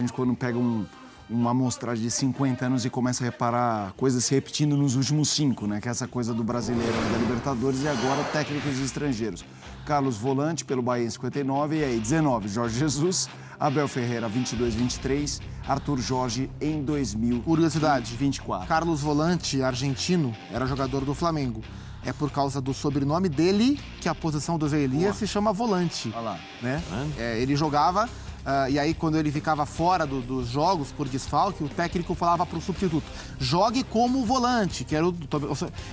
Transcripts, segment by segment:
A gente quando pega um, uma amostragem de 50 anos e começa a reparar coisas se repetindo nos últimos cinco, né? Que é essa coisa do brasileiro, da Libertadores e agora técnicos estrangeiros. Carlos Volante, pelo Bahia, em 59, e aí 19, Jorge Jesus, Abel Ferreira, 22, 23, Arthur Jorge, em 2000. Curiosidade, 24. Carlos Volante, argentino, era jogador do Flamengo. É por causa do sobrenome dele que a posição do Zé Elias Boa. se chama volante. Olha lá. Né? É, ele jogava Uh, e aí, quando ele ficava fora do, dos jogos por desfalque, o técnico falava para o substituto: jogue como volante, que era o.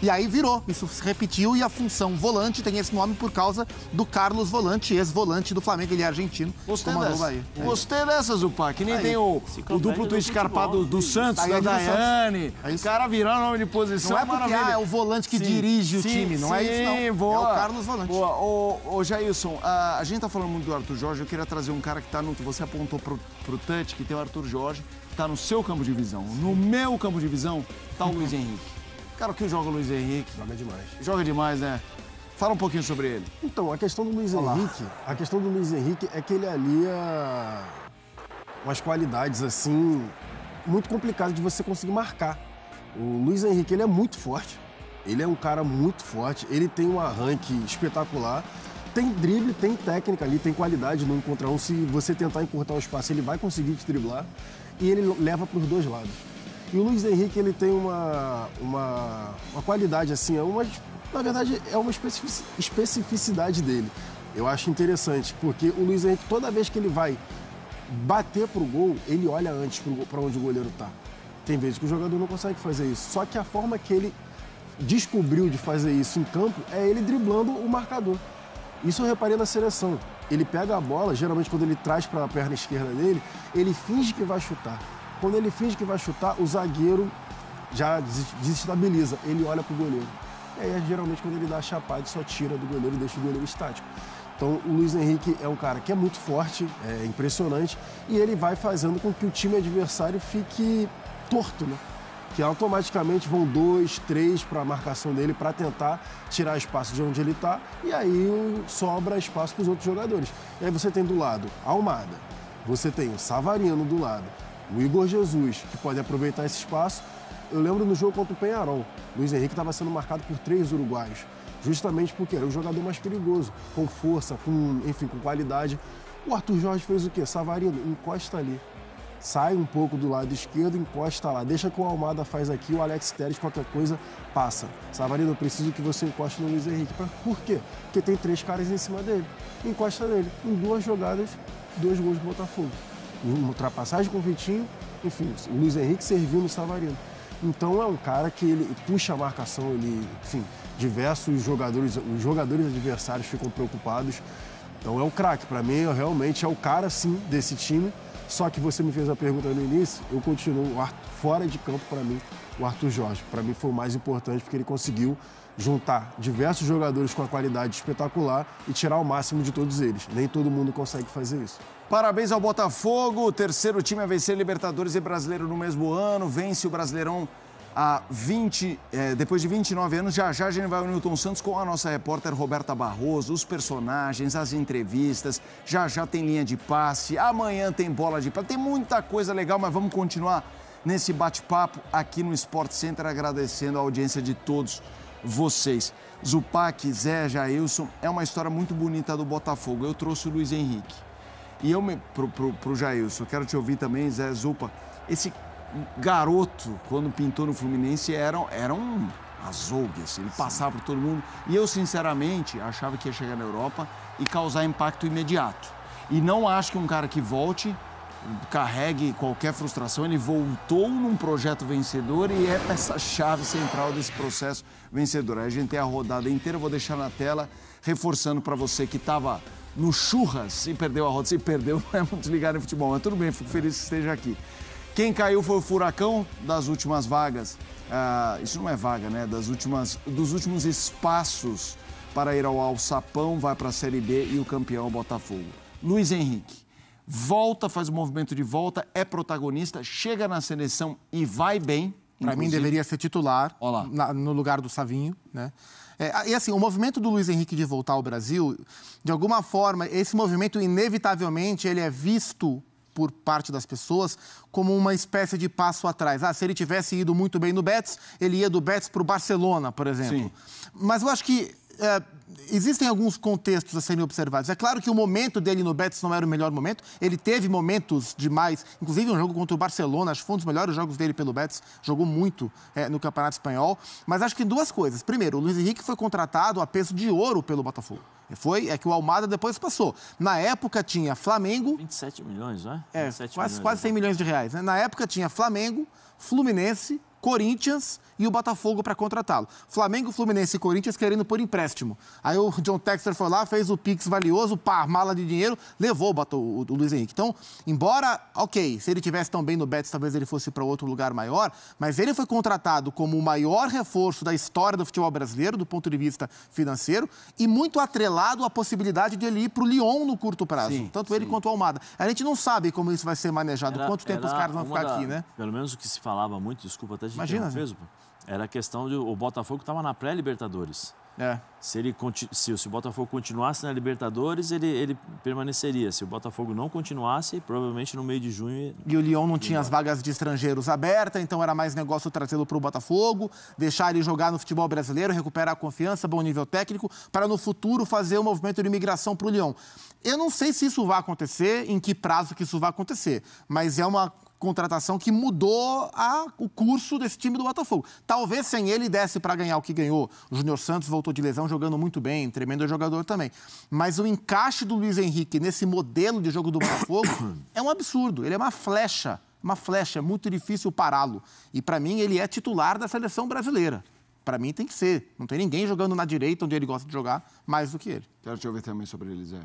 E aí virou, isso se repetiu e a função volante tem esse nome por causa do Carlos Volante, ex-volante do Flamengo, ele é argentino. Gostei dessas. É. Gostei dessas, Zupá, que nem aí. tem o, o duplo do escarpado do, do Santos, da é Daiane. É o cara o nome de posição. Não é porque ah, é o volante que sim, dirige sim, o time, não é sim, é isso, não. Boa. É o Carlos Volante. Boa. Ô, ô Jailson, a, a gente tá falando muito do Arthur Jorge, eu queria trazer um cara que tá no você apontou para o touch que tem o Arthur Jorge, que está no seu campo de visão. No meu campo de visão, está o Luiz Henrique. Cara, o que joga o Luiz Henrique? Joga demais. Joga demais, né? Fala um pouquinho sobre ele. Então, a questão do Luiz Olá. Henrique, a questão do Luiz Henrique é que ele alia umas qualidades assim muito complicadas de você conseguir marcar. O Luiz Henrique, ele é muito forte. Ele é um cara muito forte, ele tem um arranque espetacular, tem drible, tem técnica ali, tem qualidade no um contra um. Se você tentar encurtar o espaço, ele vai conseguir te driblar e ele leva para os dois lados. E o Luiz Henrique, ele tem uma, uma, uma qualidade assim, é uma, na verdade, é uma especificidade dele. Eu acho interessante, porque o Luiz Henrique, toda vez que ele vai bater para o gol, ele olha antes para onde o goleiro está. Tem vezes que o jogador não consegue fazer isso. Só que a forma que ele descobriu de fazer isso em campo é ele driblando o marcador. Isso eu reparei na seleção. Ele pega a bola, geralmente quando ele traz para a perna esquerda dele, ele finge que vai chutar. Quando ele finge que vai chutar, o zagueiro já desestabiliza, ele olha para o goleiro. E aí, geralmente, quando ele dá a chapada, só tira do goleiro e deixa o goleiro estático. Então, o Luiz Henrique é um cara que é muito forte, é impressionante, e ele vai fazendo com que o time adversário fique torto, né? que automaticamente vão dois, três para a marcação dele para tentar tirar espaço de onde ele está e aí sobra espaço para os outros jogadores. E aí você tem do lado Almada, você tem o Savarino do lado, o Igor Jesus, que pode aproveitar esse espaço. Eu lembro no jogo contra o Penharol, Luiz Henrique estava sendo marcado por três uruguaios, justamente porque era o jogador mais perigoso, com força, com, enfim, com qualidade. O Arthur Jorge fez o quê? Savarino, encosta ali sai um pouco do lado esquerdo, encosta lá, deixa que o Almada faz aqui, o Alex Teres qualquer coisa passa. Savarino, eu preciso que você encoste no Luiz Henrique. Por quê? Porque tem três caras em cima dele. Encosta nele. Em duas jogadas, dois gols do Botafogo. Uma ultrapassagem com o Vitinho, enfim, o Luiz Henrique serviu no Savarino. Então é um cara que ele puxa a marcação, ele, enfim, diversos jogadores, os jogadores adversários ficam preocupados. Então é um craque, para mim, realmente é o cara sim desse time. Só que você me fez a pergunta no início, eu continuo fora de campo para mim, o Arthur Jorge. Para mim foi o mais importante porque ele conseguiu juntar diversos jogadores com a qualidade espetacular e tirar o máximo de todos eles. Nem todo mundo consegue fazer isso. Parabéns ao Botafogo, terceiro time a vencer Libertadores e Brasileiro no mesmo ano, vence o Brasileirão a 20, é, depois de 29 anos, já já a gente vai ao Newton Santos com a nossa repórter Roberta Barroso, os personagens, as entrevistas, já já tem linha de passe, amanhã tem bola de prata, tem muita coisa legal, mas vamos continuar nesse bate-papo aqui no Sport Center, agradecendo a audiência de todos vocês. Zupac, Zé, Jailson, é uma história muito bonita do Botafogo, eu trouxe o Luiz Henrique. E eu, me, pro, pro, pro Jailson, quero te ouvir também, Zé Zupa, esse garoto, quando pintou no Fluminense, era, era um azougue, assim, ele passava por todo mundo. E eu, sinceramente, achava que ia chegar na Europa e causar impacto imediato. E não acho que um cara que volte carregue qualquer frustração. Ele voltou num projeto vencedor e é peça-chave central desse processo vencedor. Aí a gente tem a rodada inteira, vou deixar na tela, reforçando para você que estava no churras e perdeu a roda. Se perdeu, não é muito ligado em futebol, mas tudo bem, fico feliz que esteja aqui. Quem caiu foi o furacão das últimas vagas. Ah, isso não é vaga, né? Das últimas, dos últimos espaços para ir ao alçapão, vai para a Série B e o campeão é o Botafogo. Luiz Henrique volta, faz o um movimento de volta, é protagonista, chega na seleção e vai bem. Para mim deveria ser titular na, no lugar do Savinho, né? É, e assim, o movimento do Luiz Henrique de voltar ao Brasil, de alguma forma, esse movimento inevitavelmente ele é visto por parte das pessoas como uma espécie de passo atrás. Ah, se ele tivesse ido muito bem no Betis, ele ia do Betis para o Barcelona, por exemplo. Sim. Mas eu acho que é, existem alguns contextos a serem observados. É claro que o momento dele no Betis não era o melhor momento. Ele teve momentos demais, inclusive um jogo contra o Barcelona, acho que foi um dos melhores jogos dele pelo Betis. Jogou muito é, no Campeonato Espanhol. Mas acho que duas coisas. Primeiro, o Luiz Henrique foi contratado a peso de ouro pelo Botafogo. Foi, é que o Almada depois passou. Na época tinha Flamengo. 27 milhões, não né? é? é quase, milhões, quase 100 né? milhões de reais. Né? Na época tinha Flamengo, Fluminense, Corinthians e o Botafogo para contratá-lo. Flamengo, Fluminense e Corinthians querendo por empréstimo. Aí o John Texter foi lá, fez o Pix valioso, pá, mala de dinheiro, levou o, o, o Luiz Henrique. Então, embora, ok, se ele tivesse tão bem no Betis, talvez ele fosse para outro lugar maior, mas ele foi contratado como o maior reforço da história do futebol brasileiro, do ponto de vista financeiro, e muito atrelado à possibilidade de ele ir para o Lyon no curto prazo, sim, tanto sim. ele quanto o Almada. A gente não sabe como isso vai ser manejado, era, quanto tempo os caras vão ficar da, aqui, né? Pelo menos o que se falava muito, desculpa até Imagina. Preso, né? Era a questão de o Botafogo estava na pré-Libertadores. É. Se, ele, se, se o Botafogo continuasse na Libertadores, ele, ele permaneceria. Se o Botafogo não continuasse, provavelmente no meio de junho. E o Lyon não tinha as vagas de estrangeiros abertas, então era mais negócio trazê-lo para o Botafogo, deixar ele jogar no futebol brasileiro, recuperar a confiança, bom nível técnico, para no futuro fazer o um movimento de imigração para o Lyon. Eu não sei se isso vai acontecer, em que prazo que isso vai acontecer, mas é uma contratação que mudou a, o curso desse time do Botafogo. Talvez sem ele desse para ganhar o que ganhou. O Júnior Santos voltou de lesão jogando muito bem, tremendo jogador também. Mas o encaixe do Luiz Henrique nesse modelo de jogo do Botafogo é um absurdo. Ele é uma flecha, uma flecha, é muito difícil pará-lo. E para mim ele é titular da seleção brasileira. Para mim tem que ser. Não tem ninguém jogando na direita onde ele gosta de jogar mais do que ele. Quero te ouvir também sobre ele, Zé.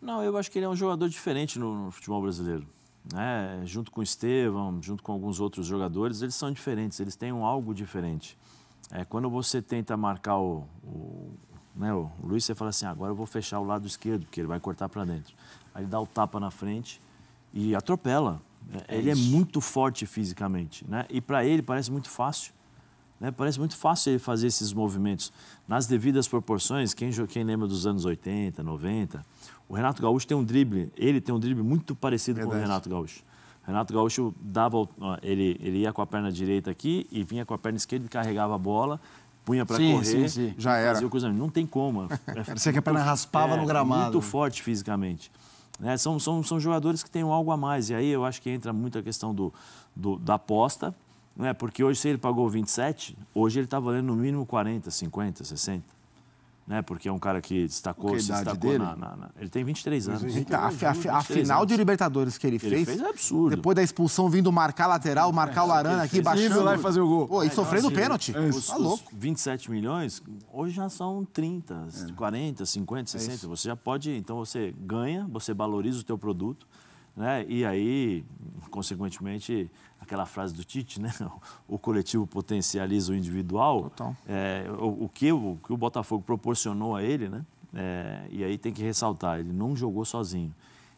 Não, eu acho que ele é um jogador diferente no, no futebol brasileiro né, junto com o Estevão, junto com alguns outros jogadores, eles são diferentes, eles têm um algo diferente. É, quando você tenta marcar o, o, né, o Luiz, você fala assim, ah, agora eu vou fechar o lado esquerdo, porque ele vai cortar para dentro. Aí ele dá o tapa na frente e atropela. É, ele é muito forte fisicamente, né? E para ele parece muito fácil. Né? Parece muito fácil ele fazer esses movimentos nas devidas proporções. Quem, quem lembra dos anos 80, 90? O Renato Gaúcho tem um drible, ele tem um drible muito parecido Verdade. com o Renato Gaúcho. Renato Gaúcho dava, ele, ele ia com a perna direita aqui e vinha com a perna esquerda e carregava a bola, punha para correr. Sim, sim. Já era. Não tem como. É, Parecia que a perna raspava é, no gramado. Muito né? forte fisicamente. Né? São, são, são jogadores que têm algo a mais. E aí eu acho que entra muito a questão do, do da aposta, não é? Porque hoje, se ele pagou 27, hoje ele está valendo no mínimo 40, 50, 60. Né? Porque é um cara que destacou, que se destacou na, na, na, Ele tem 23 anos. a, a, 23 a, final anos. de Libertadores que ele, ele fez. é absurdo. Depois da expulsão vindo marcar lateral, marcar é, o Larana aqui, baixando. lá e fazer o gol. Pô, e é, sofrendo assim, pênalti. É os, tá louco. 27 milhões, hoje já são 30, é. 40, 50, 60. você já pode. Então você ganha, você valoriza o teu produto. Né? E aí, consequentemente, aquela frase do Tite, né? o coletivo potencializa o individual. É, o, o, que, o, o que o Botafogo proporcionou a ele, né? É, e aí tem que ressaltar, ele não jogou sozinho.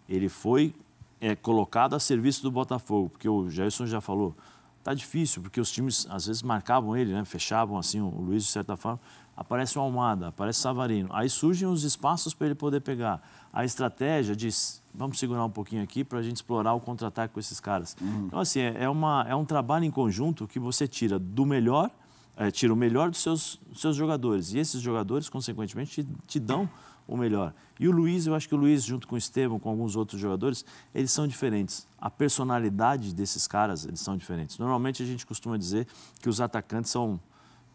Ele foi é, colocado a serviço do Botafogo, porque o Jailson já falou, tá difícil, porque os times às vezes marcavam ele, né? fechavam assim o Luiz de certa forma. Aparece o Almada, aparece o Savarino. Aí surgem os espaços para ele poder pegar. A estratégia diz: vamos segurar um pouquinho aqui para a gente explorar o contra-ataque com esses caras. Uhum. Então, assim, é, é, uma, é um trabalho em conjunto que você tira do melhor, é, tira o melhor dos seus, seus jogadores. E esses jogadores, consequentemente, te, te dão o melhor. E o Luiz, eu acho que o Luiz, junto com o Estevam, com alguns outros jogadores, eles são diferentes. A personalidade desses caras, eles são diferentes. Normalmente a gente costuma dizer que os atacantes são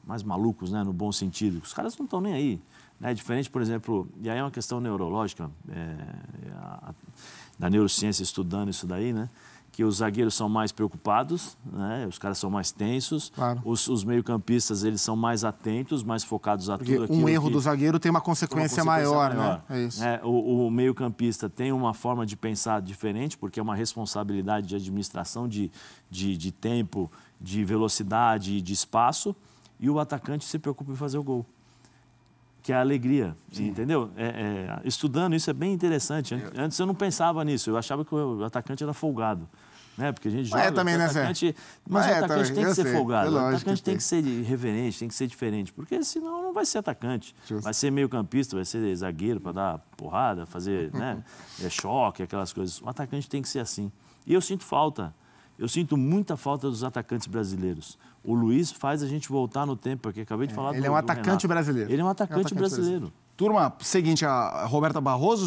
mais malucos, né, no bom sentido. Os caras não estão nem aí. Né? É diferente, por exemplo, e aí é uma questão neurológica, é, a, da neurociência estudando isso daí, né? que os zagueiros são mais preocupados, né? os caras são mais tensos, claro. os, os meio-campistas eles são mais atentos, mais focados a Porque tudo aquilo. Um erro que... do zagueiro tem uma consequência, uma consequência maior, né? maior, né? É isso. É, o, o meio-campista tem uma forma de pensar diferente, porque é uma responsabilidade de administração de, de, de tempo, de velocidade, de espaço, e o atacante se preocupa em fazer o gol que é a alegria, Sim. entendeu? É, é, estudando isso é bem interessante. Né? Antes eu não pensava nisso, eu achava que o atacante era folgado. Né? Porque a gente joga. Mas é também, o né, atacante, né, Mas, mas o é atacante também. tem que ser sei. folgado. É o atacante tem que ser reverente, tem que ser diferente. Porque senão não vai ser atacante. Justo. Vai ser meio-campista, vai ser zagueiro para dar porrada, fazer né, uhum. é, choque, aquelas coisas. O atacante tem que ser assim. E eu sinto falta. Eu sinto muita falta dos atacantes brasileiros. O Luiz faz a gente voltar no tempo, porque acabei de é, falar é, do Ele é um do atacante Renato. brasileiro. Ele é um atacante, é um atacante brasileiro. brasileiro. Turma, seguinte, a Roberta Barroso